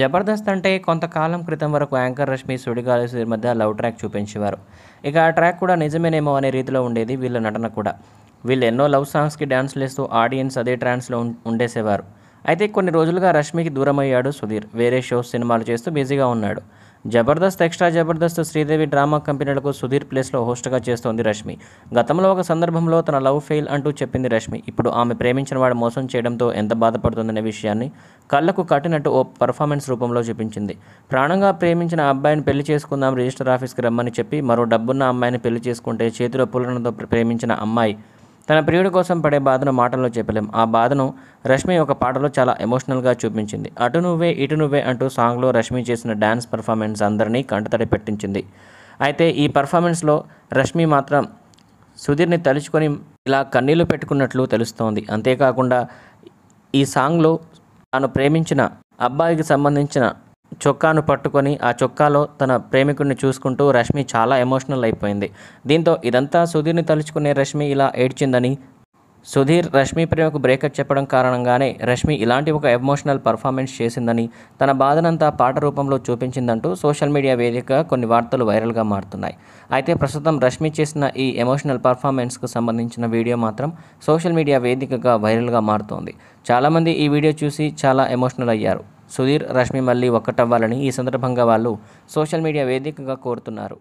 జబర్దస్త్ అంటే కొంతకాలం క్రితం వరకు యాంకర్ రష్మి సుడిగాలి సుధీర్ మధ్య లవ్ ట్రాక్ చూపించేవారు ఇక ఆ ట్రాక్ కూడా నిజమేనేమో అనే రీతిలో ఉండేది వీళ్ళ నటన కూడా వీళ్ళు ఎన్నో లవ్ సాంగ్స్కి డ్యాన్స్ వేస్తూ ఆడియన్స్ అదే ట్రాన్స్లో ఉండేసేవారు అయితే కొన్ని రోజులుగా రష్మికి దూరం అయ్యాడు సుధీర్ వేరే షోస్ సినిమాలు చేస్తూ బిజీగా ఉన్నాడు జబర్దస్త్ ఎక్స్ట్రా జబర్దస్త్ శ్రీదేవి డ్రామా కంపెనీలకు సుధీర్ ప్లేస్లో హోస్ట్గా చేస్తోంది రష్మి గతంలో ఒక సందర్భంలో తన లవ్ ఫెయిల్ అంటూ చెప్పింది రష్మి ఇప్పుడు ఆమె ప్రేమించిన వాడు మోసం చేయడంతో ఎంత బాధపడుతుందనే విషయాన్ని కళ్ళకు కట్టినట్టు ఓ పర్ఫార్మెన్స్ రూపంలో చూపించింది ప్రాణంగా ప్రేమించిన అబ్బాయిని పెళ్లి చేసుకుందాం రిజిస్టర్ ఆఫీస్కి రమ్మని చెప్పి మరో డబ్బున్న అమ్మాయిని పెళ్లి చేసుకుంటే చేతిలో పులనతో ప్రేమించిన అమ్మాయి తన ప్రియుడి కోసం పడే బాధను మాటల్లో చెప్పలేం ఆ బాధను రష్మి ఒక పాటలో చాలా ఎమోషనల్గా చూపించింది అటు నువ్వే ఇటు నువ్వే అంటూ సాంగ్లో రష్మి చేసిన డ్యాన్స్ పర్ఫార్మెన్స్ అందరినీ కంటతడి పెట్టించింది అయితే ఈ పర్ఫార్మెన్స్లో రష్మి మాత్రం సుధీర్ని తలుచుకొని ఇలా కన్నీళ్లు పెట్టుకున్నట్లు తెలుస్తోంది అంతేకాకుండా ఈ సాంగ్లో తాను ప్రేమించిన అబ్బాయికి సంబంధించిన చొక్కాను పట్టుకొని ఆ చొక్కాలో తన ప్రేమికుడిని చూసుకుంటూ రష్మి చాలా ఎమోషనల్ అయిపోయింది దీంతో ఇదంతా సుధీర్ని తలుచుకునే రష్మి ఇలా ఏడ్చిందని సుధీర్ రష్మి ప్రేమకు బ్రేకప్ చెప్పడం కారణంగానే రష్మి ఇలాంటి ఒక ఎమోషనల్ పర్ఫార్మెన్స్ చేసిందని తన బాధనంతా పాట రూపంలో చూపించిందంటూ సోషల్ మీడియా వేదికగా కొన్ని వార్తలు వైరల్గా మారుతున్నాయి అయితే ప్రస్తుతం రష్మి చేసిన ఈ ఎమోషనల్ పర్ఫార్మెన్స్కు సంబంధించిన వీడియో మాత్రం సోషల్ మీడియా వేదికగా వైరల్గా మారుతోంది చాలామంది ఈ వీడియో చూసి చాలా ఎమోషనల్ అయ్యారు సుధీర్ రష్మి మళ్ళీ ఒక్కటవ్వాలని ఈ సందర్భంగా వాళ్ళు సోషల్ మీడియా వేదికగా కోరుతున్నారు